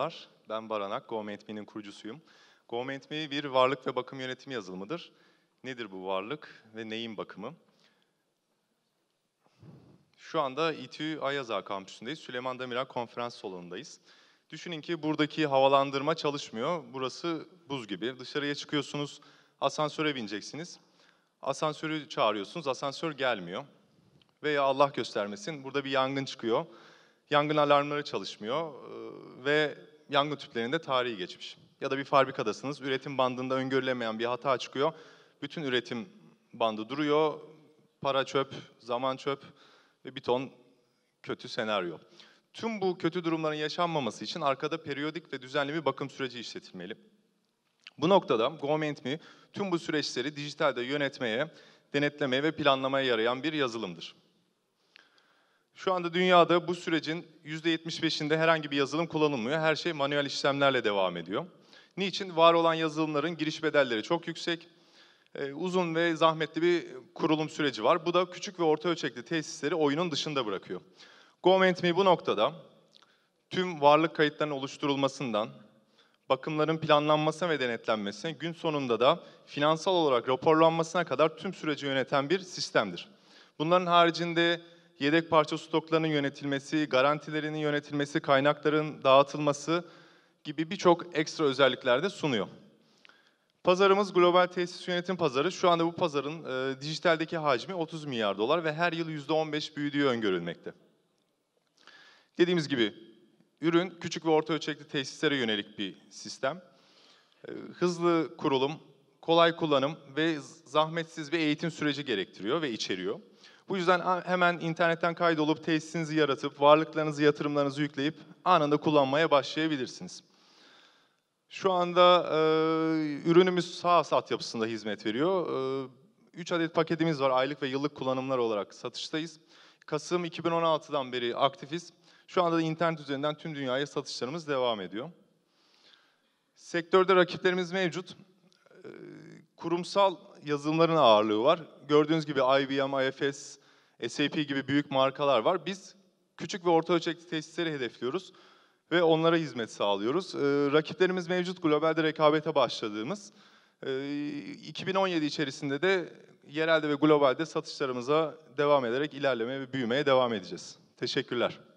Merhabalar, ben Baranak, GoMentMe'nin kurucusuyum. GoMentMe bir varlık ve bakım yönetimi yazılımıdır. Nedir bu varlık ve neyin bakımı? Şu anda İTÜ Ayaza kampüsündeyiz. Süleyman Demirel konferans salonundayız. Düşünün ki buradaki havalandırma çalışmıyor. Burası buz gibi. Dışarıya çıkıyorsunuz, asansöre bineceksiniz. Asansörü çağırıyorsunuz, asansör gelmiyor. Veya Allah göstermesin burada bir yangın çıkıyor. Yangın alarmları çalışmıyor ve yangın tüplerinde tarihi geçmiş. Ya da bir fabrikadasınız, üretim bandında öngörülemeyen bir hata çıkıyor. Bütün üretim bandı duruyor, para çöp, zaman çöp ve bir ton kötü senaryo. Tüm bu kötü durumların yaşanmaması için arkada periyodik ve düzenli bir bakım süreci işletilmeli. Bu noktada GoMentMe tüm bu süreçleri dijitalde yönetmeye, denetlemeye ve planlamaya yarayan bir yazılımdır. Şu anda dünyada bu sürecin %75'inde herhangi bir yazılım kullanılmıyor. Her şey manuel işlemlerle devam ediyor. Niçin? Var olan yazılımların giriş bedelleri çok yüksek. Ee, uzun ve zahmetli bir kurulum süreci var. Bu da küçük ve orta ölçekli tesisleri oyunun dışında bırakıyor. GoMentMe bu noktada tüm varlık kayıtlarının oluşturulmasından, bakımların planlanmasına ve denetlenmesine, gün sonunda da finansal olarak raporlanmasına kadar tüm süreci yöneten bir sistemdir. Bunların haricinde yedek parça stoklarının yönetilmesi, garantilerinin yönetilmesi, kaynakların dağıtılması gibi birçok ekstra özellikler de sunuyor. Pazarımız global tesis yönetim pazarı. Şu anda bu pazarın e, dijitaldeki hacmi 30 milyar dolar ve her yıl %15 büyüdüğü öngörülmekte. Dediğimiz gibi ürün küçük ve orta ölçekli tesislere yönelik bir sistem. E, hızlı kurulum, kolay kullanım ve zahmetsiz bir eğitim süreci gerektiriyor ve içeriyor. Bu yüzden hemen internetten kaydolup tesisinizi yaratıp, varlıklarınızı, yatırımlarınızı yükleyip anında kullanmaya başlayabilirsiniz. Şu anda e, ürünümüz sağ sat yapısında hizmet veriyor. E, 3 adet paketimiz var aylık ve yıllık kullanımlar olarak satıştayız. Kasım 2016'dan beri aktifiz. Şu anda da internet üzerinden tüm dünyaya satışlarımız devam ediyor. Sektörde rakiplerimiz mevcut. E, kurumsal yazılımların ağırlığı var. Gördüğünüz gibi IBM, IFS, SAP gibi büyük markalar var. Biz küçük ve orta ölçekli tesisleri hedefliyoruz ve onlara hizmet sağlıyoruz. Ee, rakiplerimiz mevcut globalde rekabete başladığımız. Ee, 2017 içerisinde de yerelde ve globalde satışlarımıza devam ederek ilerlemeye ve büyümeye devam edeceğiz. Teşekkürler.